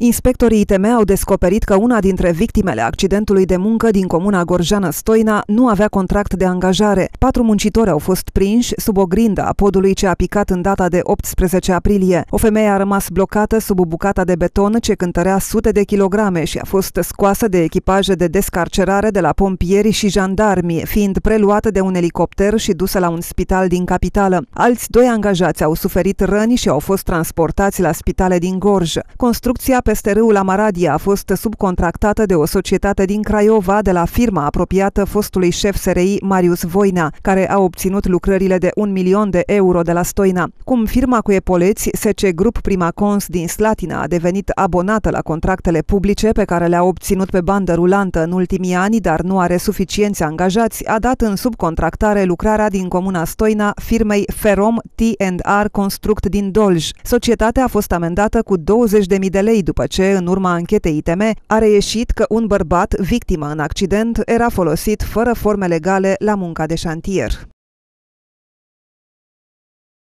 Inspectorii ITM au descoperit că una dintre victimele accidentului de muncă din comuna Gorjana Stoina nu avea contract de angajare. Patru muncitori au fost prinși sub o grindă a podului ce a picat în data de 18 aprilie. O femeie a rămas blocată sub bucata de beton ce cântărea sute de kilograme și a fost scoasă de echipaje de descarcerare de la pompieri și jandarmi, fiind preluată de un elicopter și dusă la un spital din capitală. Alți doi angajați au suferit răni și au fost transportați la spitale din Gorj. Construcția peste râul Amaradia a fost subcontractată de o societate din Craiova de la firma apropiată fostului șef SRI Marius Voina, care a obținut lucrările de un milion de euro de la Stoina. Cum firma cu epoleți, SC Grup Prima Cons din Slatina a devenit abonată la contractele publice pe care le-a obținut pe bandă rulantă în ultimii ani, dar nu are suficienți angajați, a dat în subcontractare lucrarea din comuna Stoina firmei Ferom T&R Construct din Dolj. Societatea a fost amendată cu 20.000 de lei după după ce, în urma anchetei ITM, a reieșit că un bărbat, victimă în accident, era folosit fără forme legale la munca de șantier.